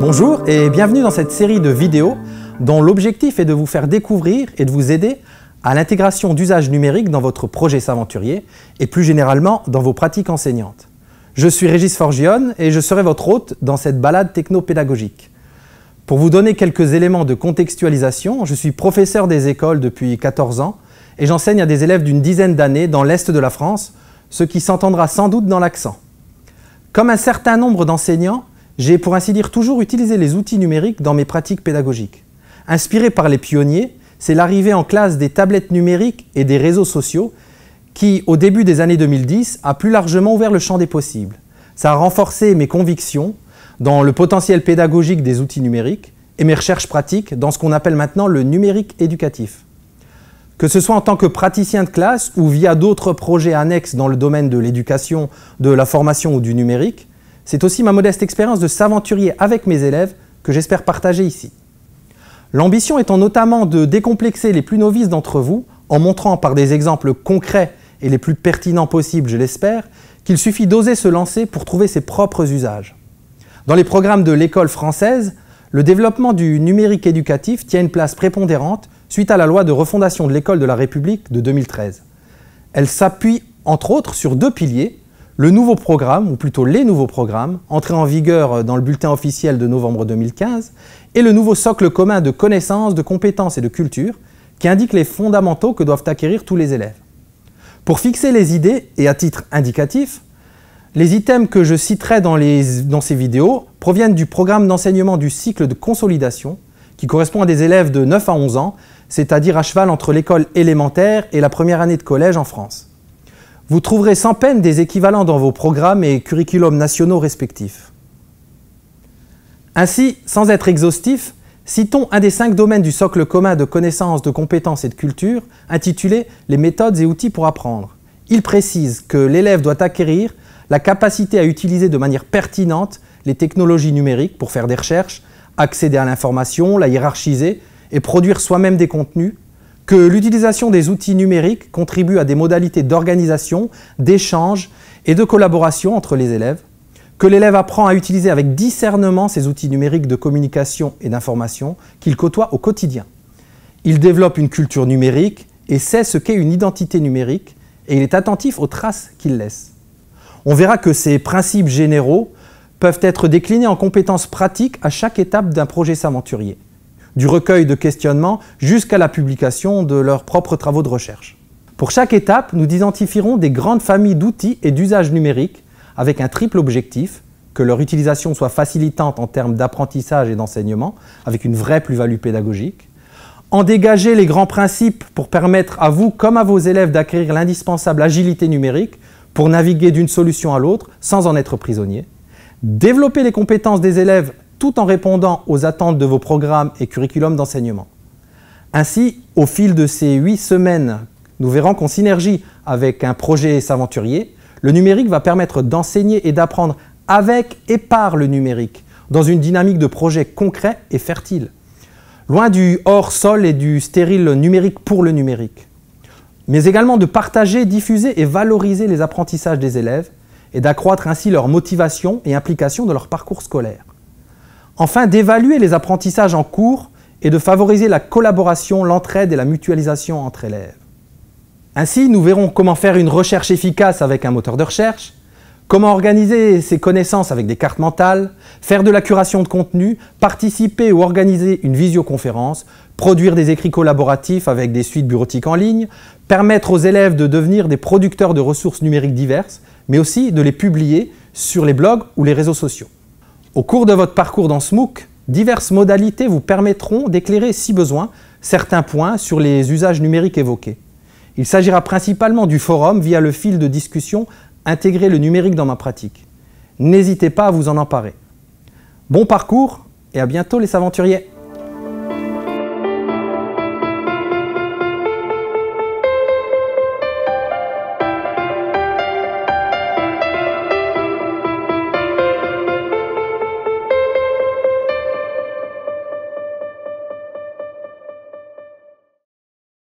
Bonjour et bienvenue dans cette série de vidéos dont l'objectif est de vous faire découvrir et de vous aider à l'intégration d'usages numériques dans votre projet s'aventurier et plus généralement dans vos pratiques enseignantes. Je suis Régis Forgione et je serai votre hôte dans cette balade techno-pédagogique. Pour vous donner quelques éléments de contextualisation, je suis professeur des écoles depuis 14 ans et j'enseigne à des élèves d'une dizaine d'années dans l'Est de la France, ce qui s'entendra sans doute dans l'accent. Comme un certain nombre d'enseignants, j'ai pour ainsi dire toujours utilisé les outils numériques dans mes pratiques pédagogiques. Inspiré par les pionniers, c'est l'arrivée en classe des tablettes numériques et des réseaux sociaux qui, au début des années 2010, a plus largement ouvert le champ des possibles. Ça a renforcé mes convictions dans le potentiel pédagogique des outils numériques et mes recherches pratiques dans ce qu'on appelle maintenant le numérique éducatif. Que ce soit en tant que praticien de classe ou via d'autres projets annexes dans le domaine de l'éducation, de la formation ou du numérique, c'est aussi ma modeste expérience de s'aventurier avec mes élèves que j'espère partager ici. L'ambition étant notamment de décomplexer les plus novices d'entre vous en montrant par des exemples concrets et les plus pertinents possibles, je l'espère, qu'il suffit d'oser se lancer pour trouver ses propres usages. Dans les programmes de l'école française, le développement du numérique éducatif tient une place prépondérante suite à la loi de refondation de l'école de la République de 2013. Elle s'appuie entre autres sur deux piliers, le nouveau programme, ou plutôt les nouveaux programmes, entrés en vigueur dans le bulletin officiel de novembre 2015, et le nouveau socle commun de connaissances, de compétences et de culture, qui indique les fondamentaux que doivent acquérir tous les élèves. Pour fixer les idées, et à titre indicatif, les items que je citerai dans, dans ces vidéos proviennent du programme d'enseignement du cycle de consolidation, qui correspond à des élèves de 9 à 11 ans, c'est-à-dire à cheval entre l'école élémentaire et la première année de collège en France. Vous trouverez sans peine des équivalents dans vos programmes et curriculums nationaux respectifs. Ainsi, sans être exhaustif, citons un des cinq domaines du socle commun de connaissances, de compétences et de culture, intitulé Les méthodes et outils pour apprendre. Il précise que l'élève doit acquérir la capacité à utiliser de manière pertinente les technologies numériques pour faire des recherches, accéder à l'information, la hiérarchiser et produire soi-même des contenus que l'utilisation des outils numériques contribue à des modalités d'organisation, d'échange et de collaboration entre les élèves, que l'élève apprend à utiliser avec discernement ces outils numériques de communication et d'information qu'il côtoie au quotidien. Il développe une culture numérique et sait ce qu'est une identité numérique et il est attentif aux traces qu'il laisse. On verra que ces principes généraux peuvent être déclinés en compétences pratiques à chaque étape d'un projet s'aventurier du recueil de questionnements jusqu'à la publication de leurs propres travaux de recherche. Pour chaque étape, nous identifierons des grandes familles d'outils et d'usages numériques avec un triple objectif, que leur utilisation soit facilitante en termes d'apprentissage et d'enseignement, avec une vraie plus-value pédagogique, en dégager les grands principes pour permettre à vous comme à vos élèves d'acquérir l'indispensable agilité numérique pour naviguer d'une solution à l'autre sans en être prisonnier, développer les compétences des élèves tout en répondant aux attentes de vos programmes et curriculums d'enseignement. Ainsi, au fil de ces huit semaines, nous verrons qu'en synergie avec un projet s'aventurier, le numérique va permettre d'enseigner et d'apprendre avec et par le numérique, dans une dynamique de projet concret et fertile. Loin du hors-sol et du stérile numérique pour le numérique. Mais également de partager, diffuser et valoriser les apprentissages des élèves et d'accroître ainsi leur motivation et implication dans leur parcours scolaire. Enfin, d'évaluer les apprentissages en cours et de favoriser la collaboration, l'entraide et la mutualisation entre élèves. Ainsi, nous verrons comment faire une recherche efficace avec un moteur de recherche, comment organiser ses connaissances avec des cartes mentales, faire de la curation de contenu, participer ou organiser une visioconférence, produire des écrits collaboratifs avec des suites bureautiques en ligne, permettre aux élèves de devenir des producteurs de ressources numériques diverses, mais aussi de les publier sur les blogs ou les réseaux sociaux. Au cours de votre parcours dans Smook, diverses modalités vous permettront d'éclairer, si besoin, certains points sur les usages numériques évoqués. Il s'agira principalement du forum via le fil de discussion Intégrer le numérique dans ma pratique. N'hésitez pas à vous en emparer. Bon parcours et à bientôt les aventuriers